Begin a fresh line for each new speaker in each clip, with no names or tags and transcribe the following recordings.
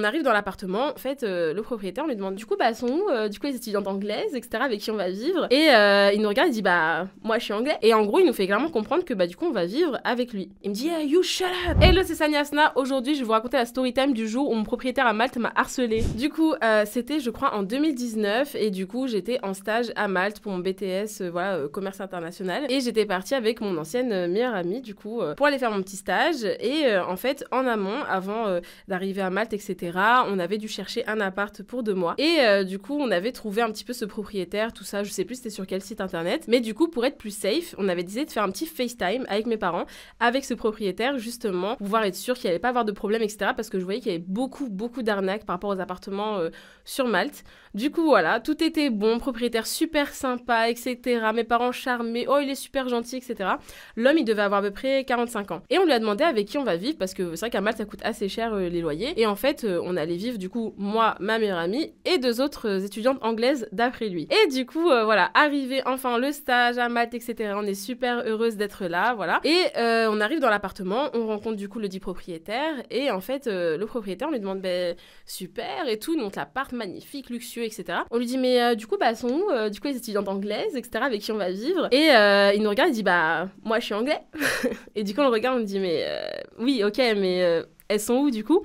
On arrive dans l'appartement, en fait, euh, le propriétaire on lui demande du coup, bah, sont où euh, Du coup, les étudiantes anglaises, etc., avec qui on va vivre. Et euh, il nous regarde, il dit, bah, moi je suis anglais. Et en gros, il nous fait clairement comprendre que, bah, du coup, on va vivre avec lui. Il me dit, Hey you shut up Hello, c'est Sanyasna. Aujourd'hui, je vais vous raconter la story time du jour où mon propriétaire à Malte m'a harcelé. Du coup, c'était, je crois, en 2019. Et du coup, j'étais en stage à Malte pour mon BTS, voilà, commerce international. Et j'étais partie avec mon ancienne meilleure amie, du coup, pour aller faire mon petit stage. Et en fait, en amont, avant d'arriver à Malte, etc., on avait dû chercher un appart pour deux mois. Et euh, du coup, on avait trouvé un petit peu ce propriétaire, tout ça. Je sais plus c'était sur quel site internet. Mais du coup, pour être plus safe, on avait décidé de faire un petit FaceTime avec mes parents, avec ce propriétaire, justement, pour pouvoir être sûr qu'il allait pas avoir de problème, etc. Parce que je voyais qu'il y avait beaucoup, beaucoup d'arnaques par rapport aux appartements euh, sur Malte. Du coup, voilà, tout était bon, propriétaire super sympa, etc. Mes parents charmés, oh, il est super gentil, etc. L'homme, il devait avoir à peu près 45 ans. Et on lui a demandé avec qui on va vivre, parce que c'est vrai qu'à Malte, ça coûte assez cher euh, les loyers. Et en fait, on allait vivre du coup moi, ma meilleure amie et deux autres étudiantes anglaises d'après lui. Et du coup euh, voilà, arrivé enfin le stage à Malte, etc. On est super heureuse d'être là, voilà. Et euh, on arrive dans l'appartement, on rencontre du coup le dit propriétaire et en fait euh, le propriétaire on lui demande ben super et tout, donc l'appart magnifique, luxueux, etc. On lui dit mais du coup bah sont où du coup les étudiantes anglaises, etc. Avec qui on va vivre et il nous regarde, il dit bah moi je suis anglais. et du coup on le regarde, on dit mais oui ok mais elles sont où du coup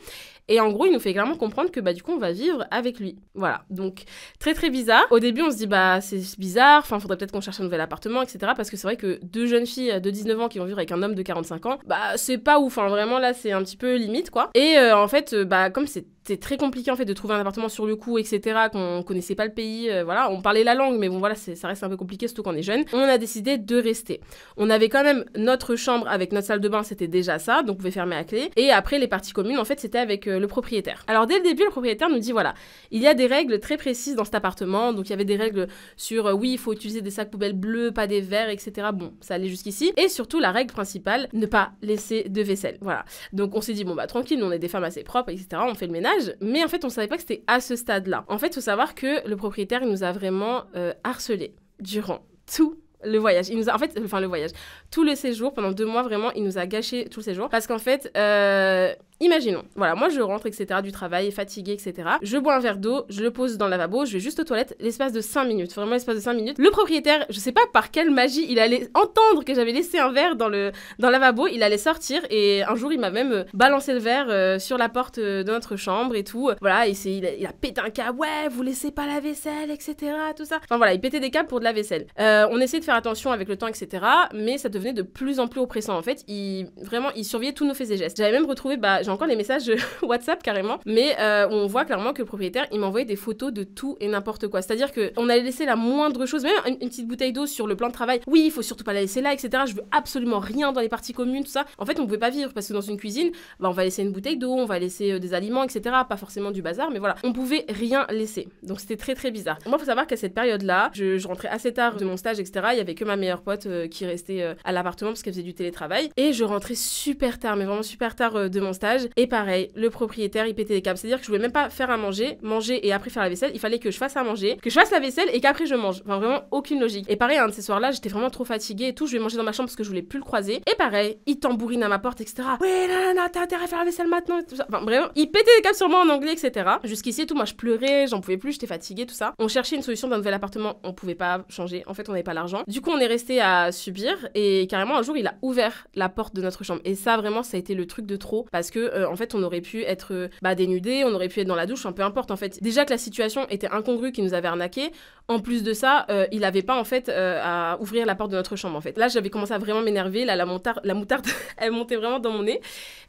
et en gros, il nous fait clairement comprendre que bah, du coup, on va vivre avec lui. Voilà. Donc, très très bizarre. Au début, on se dit, bah, c'est bizarre. Enfin, faudrait peut-être qu'on cherche un nouvel appartement, etc. Parce que c'est vrai que deux jeunes filles de 19 ans qui vont vivre avec un homme de 45 ans, bah, c'est pas ouf. Enfin, vraiment, là, c'est un petit peu limite, quoi. Et euh, en fait, bah, comme c'était très compliqué en fait de trouver un appartement sur le coup, etc. Qu'on connaissait pas le pays, euh, voilà, on parlait la langue, mais bon voilà, ça reste un peu compliqué surtout quand on est jeune. On a décidé de rester. On avait quand même notre chambre avec notre salle de bain, c'était déjà ça, donc on pouvait fermer à clé. Et après les parties communes, en fait, c'était avec euh, le propriétaire. Alors dès le début, le propriétaire nous dit voilà, il y a des règles très précises dans cet appartement. Donc il y avait des règles sur euh, oui, il faut utiliser des sacs poubelles bleus, pas des verts, etc. Bon, ça allait jusqu'ici. Et surtout la règle principale, ne pas laisser de vaisselle. Voilà. Donc on s'est dit bon bah tranquille, nous, on est des femmes assez propres, etc. On fait le ménage. Mais en fait, on savait pas que c'était à ce stade-là. En fait, faut savoir que le propriétaire il nous a vraiment euh, harcelé durant tout le voyage. Il nous a, en fait, enfin le voyage, tout le séjour, pendant deux mois vraiment, il nous a gâché tout le séjour parce qu'en fait, euh, Imaginons, voilà, moi je rentre, etc., du travail, fatigué, etc. Je bois un verre d'eau, je le pose dans le lavabo, je vais juste aux toilettes, l'espace de 5 minutes, vraiment l'espace de 5 minutes. Le propriétaire, je sais pas par quelle magie, il allait entendre que j'avais laissé un verre dans le, dans lavabo, il allait sortir et un jour il m'a même euh, balancé le verre euh, sur la porte euh, de notre chambre et tout. Voilà, il, a, il pété un câble, ouais, vous laissez pas la vaisselle, etc., tout ça. Enfin voilà, il pétait des câbles pour de la vaisselle. on essayait de faire attention avec le temps, etc., mais ça devenait de plus en plus oppressant en fait. Il, vraiment, il surveillait tous nos faits et gestes. J'avais même retrouvé, bah, j'ai encore les messages WhatsApp carrément, mais euh, on voit clairement que le propriétaire, il m'envoyait des photos de tout et n'importe quoi. C'est-à-dire qu'on allait laisser la moindre chose, même une, petite bouteille d'eau sur le plan de travail. Oui, il faut surtout pas la laisser là, etc. Je veux absolument rien dans les parties communes, tout ça. En fait, on pouvait pas vivre parce que dans une cuisine, bah, on va laisser une bouteille d'eau, on va laisser euh, des aliments, etc. Pas forcément du bazar, mais voilà. On pouvait rien laisser. Donc c'était très très bizarre. Moi, il faut savoir qu'à cette période-là, je, rentrais assez tard de mon stage, etc. Il y avait que ma meilleure pote euh, qui restait à l'appartement parce qu'elle faisait du télétravail. Et je rentrais super tard, mais vraiment super tard de mon stage et pareil, le propriétaire, il pétait des câbles. C'est-à-dire que je voulais même pas faire à manger, manger et après faire la vaisselle. Il fallait que je fasse à manger, que je fasse la vaisselle et qu'après je mange. Enfin, vraiment aucune logique. Et pareil, un de ces soirs-là, j'étais vraiment trop fatiguée et tout. Je vais manger dans ma chambre parce que je voulais plus le croiser. Et pareil, il tambourine à ma porte, etc. Ouais, là, là, là t'as intérêt à faire la vaisselle maintenant. Enfin, vraiment, il pétait des câbles sur moi en anglais, etc. Jusqu'ici, tout, moi, je pleurais, j'en pouvais plus, j'étais fatiguée, tout ça. On cherchait une solution d'un nouvel appartement, on pouvait pas changer. En fait, on n'avait pas l'argent. Du coup, on est resté à subir et carrément un jour, il a ouvert la porte de notre chambre. Et ça, vraiment, ça a été le truc de trop parce que euh, en fait on aurait pu être euh, bah, dénudé, on aurait pu être dans la douche, peu importe en fait. Déjà que la situation était incongrue qu'il nous avait arnaqué, en plus de ça, euh, il n'avait pas en fait à ouvrir la porte de notre chambre en fait. Là, j'avais commencé à vraiment m'énerver, la, la moutarde elle montait vraiment dans mon nez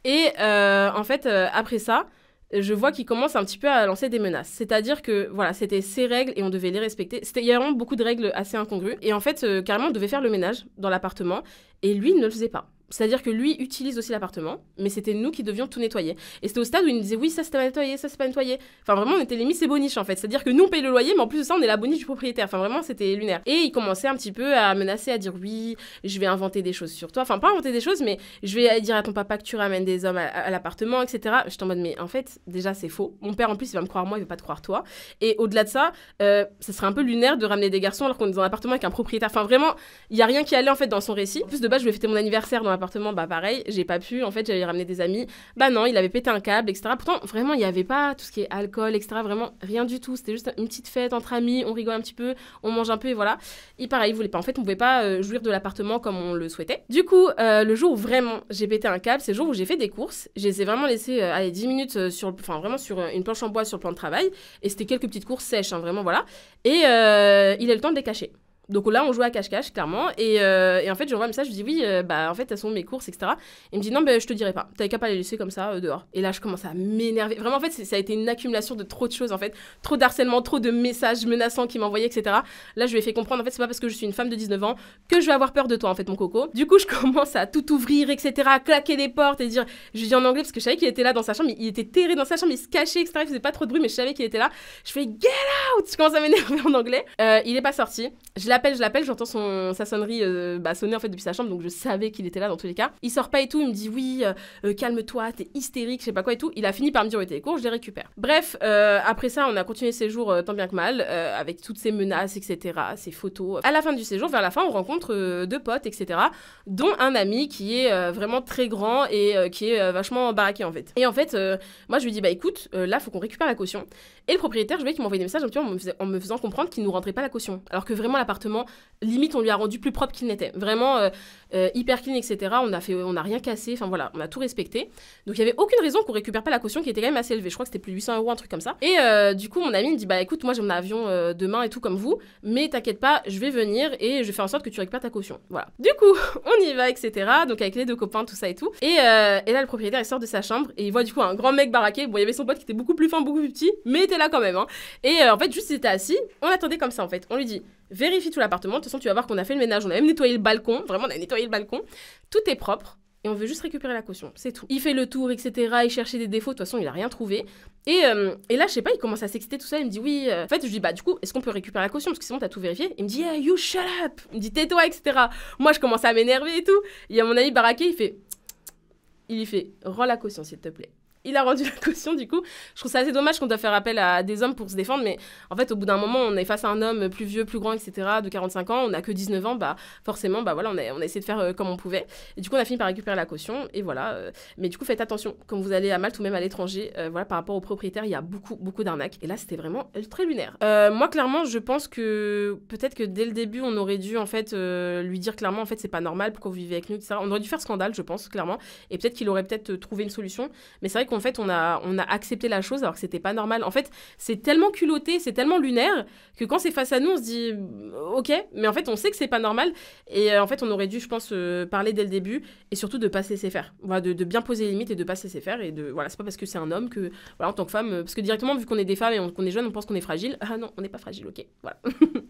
et en fait après ça, je vois qu'il commence un petit peu à lancer des menaces. C'est-à-dire que, voilà, c'était ses règles et on devait les respecter. C'était, il y a vraiment beaucoup de règles assez incongrues. Et en fait, carrément, devait faire le ménage dans l'appartement. Et lui, ne le faisait pas. C'est-à-dire que lui utilise aussi l'appartement, mais c'était nous qui devions tout nettoyer. Et c'était au stade où il nous disait oui, ça c'était pas nettoyé, ça c'est pas nettoyé. Enfin vraiment, on était mises, c'est boniche en fait. C'est-à-dire que nous on paye le loyer, mais en plus de ça, on est la boniche du propriétaire. Enfin vraiment, c'était lunaire. Et il commençait un petit peu à menacer, à dire oui, je vais inventer des choses sur toi. Enfin pas inventer des choses, mais je vais dire à ton papa que tu ramènes des hommes à, l'appartement, etc. Je t'en mode mais en fait, déjà c'est faux. Mon père en plus il va me croire moi, il va pas te croire toi. Et au-delà de ça, ça euh, serait un peu lunaire de ramener des garçons alors qu'on est dans un appartement avec un propriétaire. Enfin vraiment, il y a rien qui allait en fait dans son récit. plus de base, je vais fêter mon anniversaire dans appartement, bah pareil, j'ai pas pu. En fait, j'allais ramener des amis. Bah non, il avait pété un câble, etc. Pourtant, vraiment, il n'y avait pas tout ce qui est alcool, etc. Vraiment, rien du tout. C'était juste une petite fête entre amis, on rigole un petit peu, on mange un peu et voilà. Et pareil, il voulait pas. En fait, on pouvait pas euh, jouir de l'appartement comme on le souhaitait. Du coup, euh, le jour où vraiment j'ai pété un câble, c'est le jour où j'ai fait des courses. j'ai les vraiment laissé euh, allez, 10 minutes sur, enfin vraiment sur une planche en bois sur le plan de travail. Et c'était quelques petites courses sèches, hein, vraiment voilà. Et il a le temps de les cacher donc là, on jouait à cache-cache, clairement. Et, en euh, et, en fait, envoie un message, je dis oui, euh, bah en fait, elles sont mes courses, etc. Et il me dit non, bah, je te dirai pas. T'avais qu'à pas les laisser comme ça euh, dehors. Et là, je commence à m'énerver. Vraiment, en fait, ça a été une accumulation de trop de choses, en fait. Trop d'harcèlement, trop de messages menaçants qu'il m'envoyait, etc. Là, je lui ai fait comprendre, en fait, c'est pas parce que je suis une femme de 19 ans que je vais avoir peur de toi, en fait, mon coco. Du coup, je commence à tout ouvrir, etc., à claquer les portes et dire, je lui dis en anglais parce que je savais qu'il était là dans sa chambre, il était terré dans sa chambre, il se cachait, etc. Il faisait pas trop de bruit, mais je savais qu'il était là. Je fais get out Je commence à m'énerver en anglais. il est pas sorti. Je l'appelle, je l'appelle, j'entends son, sa sonnerie euh, bah, sonner en fait depuis sa chambre, donc je savais qu'il était là dans tous les cas. Il sort pas et tout, il me dit oui, euh, euh, calme-toi, t'es hystérique, je sais pas quoi et tout. Il a fini par me dire où étaient les cours, je les récupère. Bref, après ça, on a continué ses séjour tant bien que mal, avec toutes ces menaces, etc., ces photos. À la fin du séjour, vers la fin, on rencontre deux potes, etc., dont un ami qui est vraiment très grand et qui est vachement baraqué en fait. Et en fait, moi je lui dis bah écoute, là faut qu'on récupère la caution. Et le propriétaire, je voyais qu'il m'envoyait des messages en me, faisant, comprendre qu'il nous rendrait pas la caution, alors que vraiment l'appartement Limite, on lui a rendu plus propre qu'il n'était. Vraiment euh, euh, hyper clean, etc. On a fait, on n'a rien cassé. Enfin voilà, on a tout respecté. Donc il y avait aucune raison qu'on récupère pas la caution qui était quand même assez élevée. Je crois que c'était plus 800 euros, un truc comme ça. Et euh, du coup, mon ami me dit bah écoute, moi j'ai mon avion demain et tout comme vous, mais t'inquiète pas, je vais venir et je fais en sorte que tu récupères ta caution. Voilà. Du coup, on y va, etc. Donc avec les deux copains, tout ça et tout. Et, et là, le propriétaire il sort de sa chambre et il voit du coup un grand mec baraqué. Bon, il y avait son pote qui était beaucoup plus fin, beaucoup plus petit, mais il était là quand même. Hein. Et en fait, juste il était assis. On attendait comme ça en fait. On lui dit vérifie tout l'appartement. De toute façon, tu vas voir qu'on a fait le ménage, on a même nettoyé le balcon. Vraiment, on a nettoyé le balcon. Tout est propre et on veut juste récupérer la caution, c'est tout. Il fait le tour, etc. Il cherchait des défauts, de toute façon, il a rien trouvé. Euh, et, là, je sais pas, il commence à s'exciter tout ça. Il me dit oui. Euh, en fait, je dis bah, du coup, est-ce qu'on peut récupérer la caution Parce que sinon, t'as tout vérifié. Il me dit yeah, you shut up Il me dit tais-toi, etc. Moi, je commence à m'énerver et tout. Il y a mon ami Baraké, il fait. Il lui fait rends la caution, s'il te plaît il a rendu la caution du coup. Je trouve ça assez dommage qu'on doit faire appel à des hommes pour se défendre, mais en fait, au bout d'un moment, on est face à un homme plus vieux, plus grand, etc., de 45 ans, on n'a que 19 ans, bah forcément, bah voilà, on a, essayé de faire euh, comme on pouvait. Et du coup, on a fini par récupérer la caution, et voilà. Euh. mais du coup, faites attention, quand vous allez à Malte ou même à l'étranger, euh, voilà, par rapport aux propriétaires, il y a beaucoup, beaucoup d'arnaques. Et là, c'était vraiment très lunaire. moi, clairement, je pense que peut-être que dès le début, on aurait dû, en fait, lui dire clairement, en fait, c'est pas normal, pourquoi vous vivez avec nous, etc. On aurait dû faire scandale, je pense, clairement. Et peut-être qu'il aurait peut-être trouvé une solution. Mais c'est vrai qu'on en fait, on a, on a accepté la chose alors que c'était pas normal. En fait, c'est tellement culotté, c'est tellement lunaire que quand c'est face à nous, on se dit euh, ok, mais en fait, on sait que c'est pas normal. Et euh, en fait, on aurait dû, je pense, euh, parler dès le début et surtout de pas se laisser faire. de, bien poser les limites et de pas se laisser faire. Et de voilà, c'est pas parce que c'est un homme que, voilà, en tant que femme, parce que directement, vu qu'on est des femmes et qu'on est jeune, on pense qu'on est fragile. Ah non, on n'est pas fragile, ok, voilà.